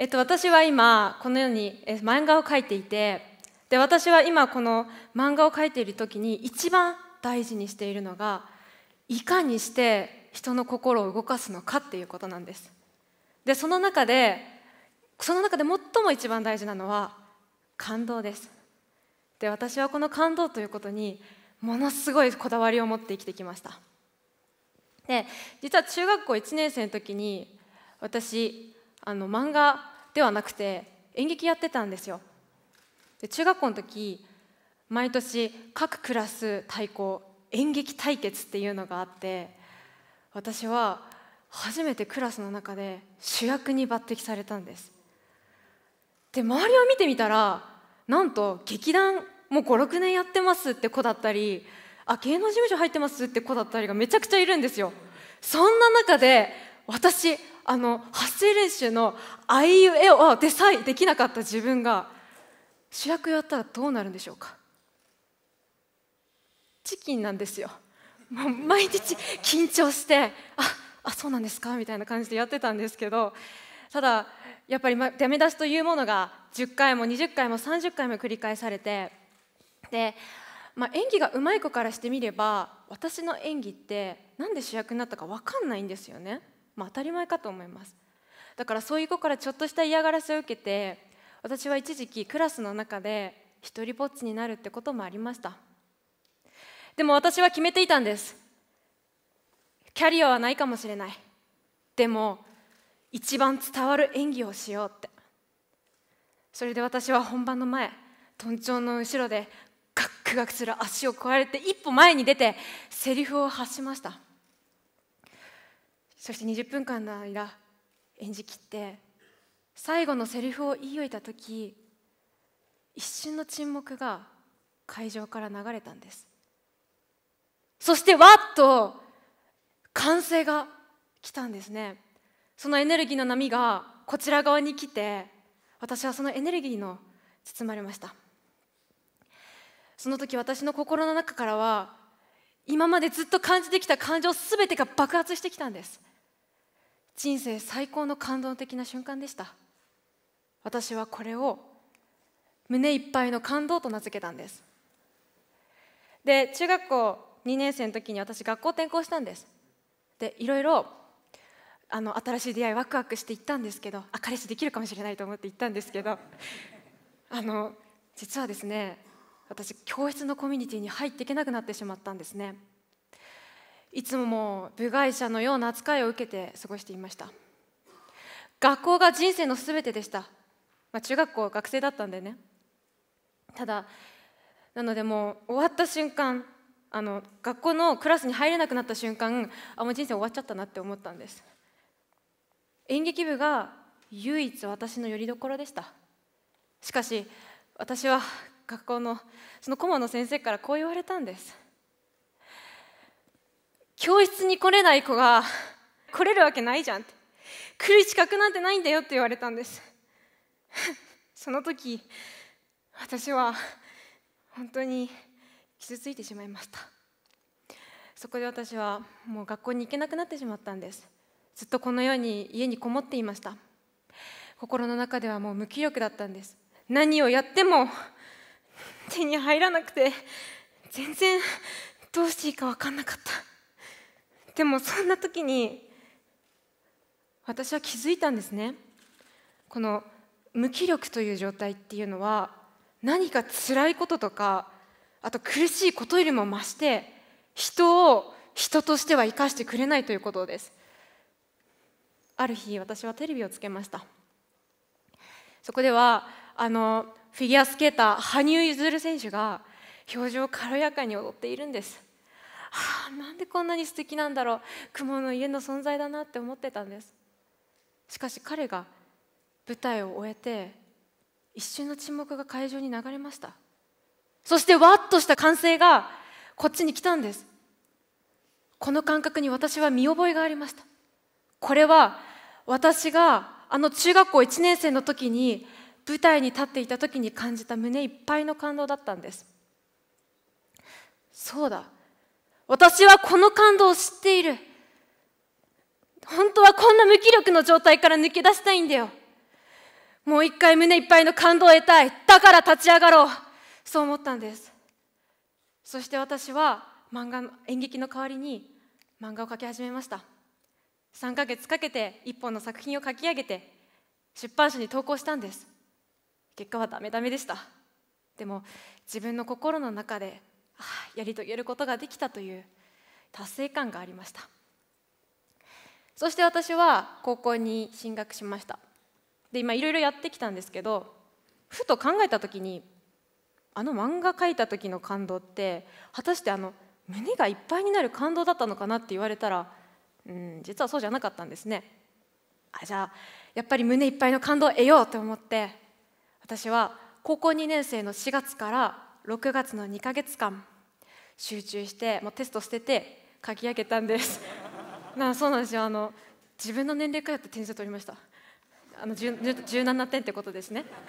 えっと、私は今このように漫画を描いていてで私は今この漫画を描いている時に一番大事にしているのがいかにして人の心を動かすのかっていうことなんですでその中でその中で最も一番大事なのは感動ですで私はこの感動ということにものすごいこだわりを持って生きてきましたで実は中学校1年生の時に私あの漫画ではなくて演劇やってたんですよで中学校の時毎年各クラス対抗演劇対決っていうのがあって私は初めてクラスの中で主役に抜擢されたんですで周りを見てみたらなんと劇団もう56年やってますって子だったりあ芸能事務所入ってますって子だったりがめちゃくちゃいるんですよそんな中で私あの発声練習のあいうえおでさえできなかった自分が主役やったらどうなるんでしょうかチキンなんですよ毎日緊張してああそうなんですかみたいな感じでやってたんですけどただやっぱりダメ出しというものが10回も20回も30回も繰り返されてで、まあ、演技がうまい子からしてみれば私の演技って何で主役になったか分かんないんですよね。まあ、当たり前かと思いますだからそういう子からちょっとした嫌がらせを受けて私は一時期クラスの中で一りぼっちになるってこともありましたでも私は決めていたんですキャリアはないかもしれないでも一番伝わる演技をしようってそれで私は本番の前トンチョウの後ろでガックガクする足を加えて一歩前に出てセリフを発しましたそして20分間の間演じきって最後のセリフを言い終えた時一瞬の沈黙が会場から流れたんですそしてわっと歓声が来たんですねそのエネルギーの波がこちら側に来て私はそのエネルギーの包まれましたその時私の心の中からは今までずっと感じてきた感情全てが爆発してきたんです人生最高の感動的な瞬間でした私はこれを胸いっぱいの感動と名付けたんですで中学校2年生の時に私学校転校したんですでいろいろあの新しい出会いワクワクして行ったんですけどあ彼氏できるかもしれないと思って行ったんですけど あの実はですね私教室のコミュニティに入っていけなくなってしまったんですねいつももう部外者のような扱いを受けて過ごしていました学校が人生のすべてでした、まあ、中学校学生だったんでねただなのでもう終わった瞬間あの学校のクラスに入れなくなった瞬間あもう人生終わっちゃったなって思ったんです演劇部が唯一私の拠り所でしたしかし私は学校のその顧問の先生からこう言われたんです教室に来れない子が 来れるわけないじゃんって来る資格なんてないんだよって言われたんです その時私は本当に傷ついてしまいましたそこで私はもう学校に行けなくなってしまったんですずっとこのように家にこもっていました心の中ではもう無気力だったんです何をやっても 手に入らなくて全然どうしていいか分かんなかったでもそんな時に私は気づいたんですねこの無気力という状態っていうのは何か辛いこととかあと苦しいことよりも増して人を人としては生かしてくれないということですある日私はテレビをつけましたそこではあのフィギュアスケーター羽生結弦選手が表情軽やかに踊っているんですはあなんでこんなに素敵なんだろう雲の家の存在だなって思ってたんですしかし彼が舞台を終えて一瞬の沈黙が会場に流れましたそしてわっとした歓声がこっちに来たんですこの感覚に私は見覚えがありましたこれは私があの中学校1年生の時に舞台に立っていた時に感じた胸いっぱいの感動だったんですそうだ私はこの感動を知っている。本当はこんな無気力の状態から抜け出したいんだよ。もう一回胸いっぱいの感動を得たい。だから立ち上がろう。そう思ったんです。そして私は漫画演劇の代わりに漫画を描き始めました。3ヶ月かけて1本の作品を書き上げて出版社に投稿したんです。結果はダメダメでした。でも自分の心の中でやり遂げることができたという達成感がありましたそして私は高校に進学しましたで今いろいろやってきたんですけどふと考えた時にあの漫画描いた時の感動って果たしてあの胸がいっぱいになる感動だったのかなって言われたらうん実はそうじゃなかったんですねあじゃあやっぱり胸いっぱいの感動を得ようと思って私は高校2年生の4月から6月の2ヶ月間集中してもうテスト捨てて書き上げたんです なそうなんですよあの自分の年齢からって点数取りましたあの17点ってことですね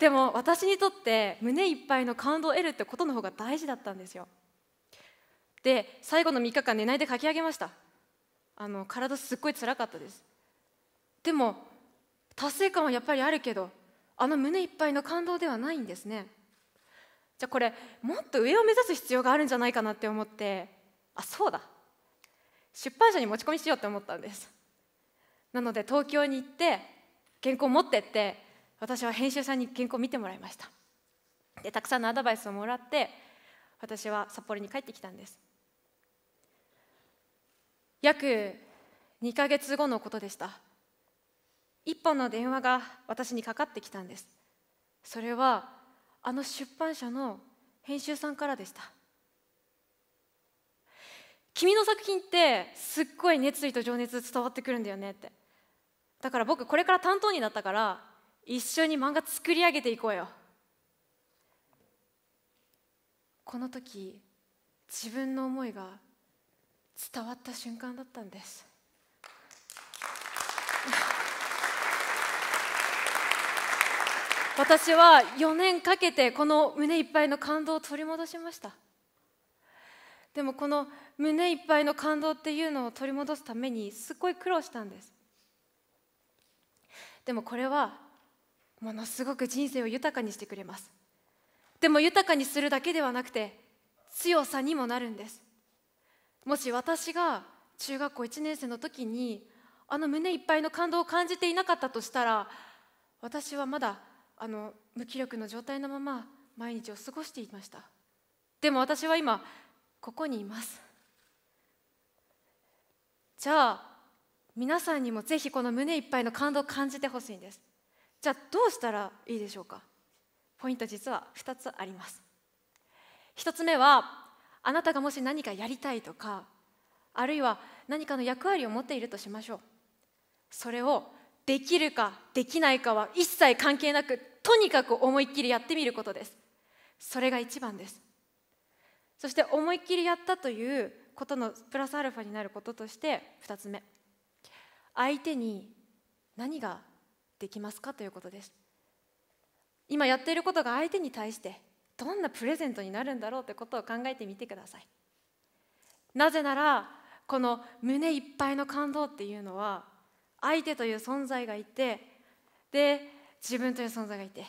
でも私にとって胸いっぱいの感動を得るってことの方が大事だったんですよで最後の3日間寝ないで書き上げましたあの体すっごい辛かったですでも達成感はやっぱりあるけどあの胸いっぱいの感動ではないんですねじゃあこれもっと上を目指す必要があるんじゃないかなって思ってあそうだ出版社に持ち込みしようって思ったんですなので東京に行って原稿を持ってって私は編集さんに原稿を見てもらいましたでたくさんのアドバイスをもらって私は札幌に帰ってきたんです約2か月後のことでした一本の電話が私にかかってきたんですそれはあの出版社の編集さんからでした君の作品ってすっごい熱意と情熱伝わってくるんだよねってだから僕これから担当になったから一緒に漫画作り上げていこうよこの時自分の思いが伝わった瞬間だったんです私は4年かけてこの胸いっぱいの感動を取り戻しましたでもこの胸いっぱいの感動っていうのを取り戻すためにすごい苦労したんですでもこれはものすごく人生を豊かにしてくれますでも豊かにするだけではなくて強さにもなるんですもし私が中学校1年生の時にあの胸いっぱいの感動を感じていなかったとしたら私はまだあの無気力の状態のまま毎日を過ごしていましたでも私は今ここにいますじゃあ皆さんにもぜひこの胸いっぱいの感動を感じてほしいんですじゃあどうしたらいいでしょうかポイント実は2つあります1つ目はあなたがもし何かやりたいとかあるいは何かの役割を持っているとしましょうそれをできるかできないかは一切関係なくとにかく思いっきりやってみることですそれが一番ですそして思いっきりやったということのプラスアルファになることとして2つ目相手に何ができますかということです今やっていることが相手に対してどんなプレゼントになるんだろうってことを考えてみてくださいなぜならこの胸いっぱいの感動っていうのは相手という存在がいてで自分という存在がいて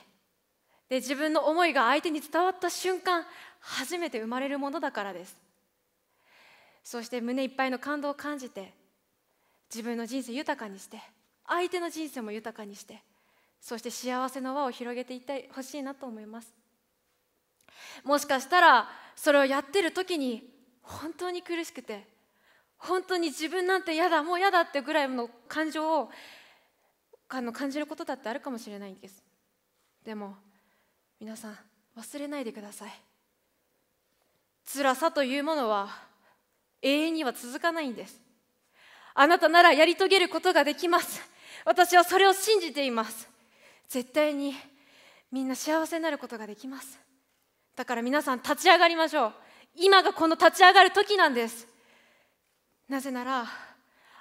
で自分の思いが相手に伝わった瞬間初めて生まれるものだからですそして胸いっぱいの感動を感じて自分の人生豊かにして相手の人生も豊かにしてそして幸せの輪を広げていってほしいなと思いますもしかしたらそれをやってる時に本当に苦しくて本当に自分なんて嫌だもう嫌だってぐらいの感情をあの感じることだってあるかもしれないんですでも皆さん忘れないでください辛さというものは永遠には続かないんですあなたならやり遂げることができます私はそれを信じています絶対にみんな幸せになることができますだから皆さん立ち上がりましょう今がこの立ち上がる時なんですなぜなら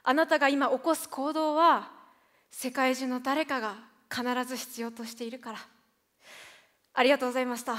あなたが今起こす行動は世界中の誰かが必ず必要としているからありがとうございました。